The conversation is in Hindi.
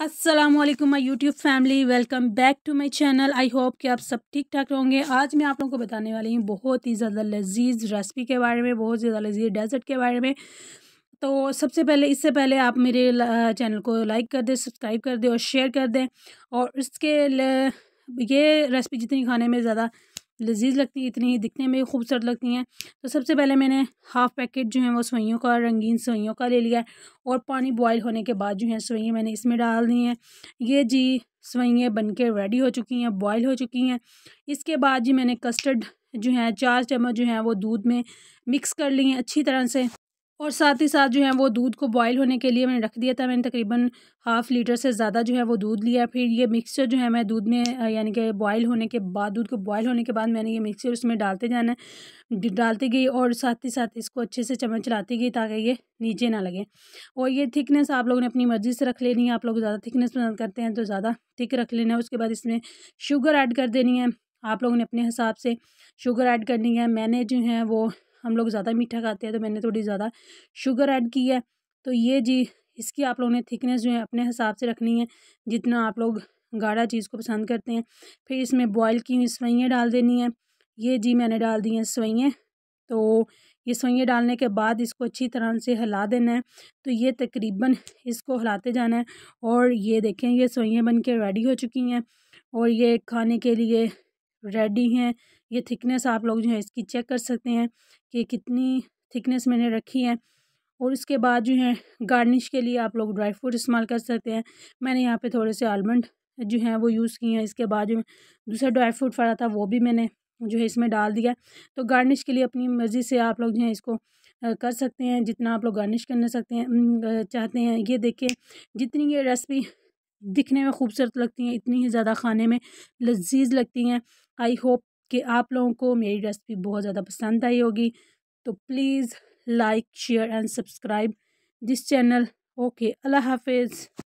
Aslam my YouTube family welcome back to my channel I hope कि आप सब ठीक ठाक होंगे आज मैं आप लोगों को बताने वाली हूँ बहुत ही ज़्यादा लजीज रेसिपी के बारे में बहुत ज़्यादा लजीज डेजर्ट के बारे में तो सबसे पहले इससे पहले आप मेरे चैनल को लाइक कर दें सब्सक्राइब कर दें और शेयर कर दें और इसके ये रेसिपी जितनी खाने में ज़्यादा लजीज लगती हैं इतनी ही दिखने में खूबसूरत लगती हैं तो सबसे पहले मैंने हाफ़ पैकेट जो है वो सवैयों का रंगीन सवैयों का ले लिया है और पानी बॉयल होने के बाद जो है सवैयाँ मैंने इसमें डाल दी हैं ये जी सोइयाँ बन के रेडी हो चुकी हैं बॉयल हो चुकी हैं इसके बाद जी मैंने कस्टर्ड जो है चार चम्मच जो है वो दूध में मिक्स कर लिए अच्छी तरह से और साथ ही साथ जो है वो दूध को बॉयल होने के लिए मैंने रख दिया था मैंने तकरीबन हाफ़ लीटर से ज़्यादा जो है वो दूध लिया फिर ये मिक्सचर जो है मैं दूध में यानी कि बॉयल होने के बाद दूध को बॉयल होने के बाद मैंने ये मिक्सचर उसमें डालते जाना है डालती गई और साथ ही साथ इसको अच्छे से चम्मच चलाती गई ताकि ये नीचे ना लगे और ये थिकनेस आप लोगों ने अपनी मर्ज़ी से रख लेनी है आप लोग ज़्यादा थिकनेस पसंद करते हैं तो ज़्यादा थिक रख लेना है उसके बाद इसमें शुगर ऐड कर देनी है आप लोगों ने अपने हिसाब से शुगर ऐड करनी है मैंने जो है वो हम लोग ज़्यादा मीठा खाते हैं तो मैंने थोड़ी ज़्यादा शुगर ऐड की है तो ये जी इसकी आप लोगों ने थिकनेस जो है अपने हिसाब से रखनी है जितना आप लोग गाढ़ा चीज़ को पसंद करते हैं फिर इसमें बॉयल की हुई सवैयाँ डाल देनी है ये जी मैंने डाल दी हैं सवैयाँ तो ये सवैयाँ डालने के बाद इसको अच्छी तरह से हिला देना है तो ये तकरीबन इसको हिलाते जाना है और ये देखें ये सवैयाँ बन के रेडी हो चुकी हैं और ये खाने के लिए रेडी हैं ये थिकनेस आप लोग जो है इसकी चेक कर सकते हैं कि कितनी थिकनेस मैंने रखी है और इसके बाद जो है गार्निश के लिए आप लोग ड्राई फ्रूट इस्तेमाल कर सकते हैं मैंने यहाँ पे थोड़े से आलमंड जो हैं वो यूज़ किए हैं इसके बाद जो दूसरा ड्राई फ्रूट फड़ा था वो भी मैंने जो है इसमें डाल दिया तो गार्निश के लिए अपनी मर्ज़ी से आप लोग जो है इसको कर सकते हैं जितना आप लोग गार्निश करना सकते हैं चाहते हैं ये देखिए जितनी ये रेसिपी दिखने में खूबसूरत लगती हैं इतनी ही ज़्यादा खाने में लजीज लगती हैं आई होप कि आप लोगों को मेरी रेसिपी बहुत ज़्यादा पसंद आई होगी तो please like share and subscribe this channel okay अल्लाह हाफिज़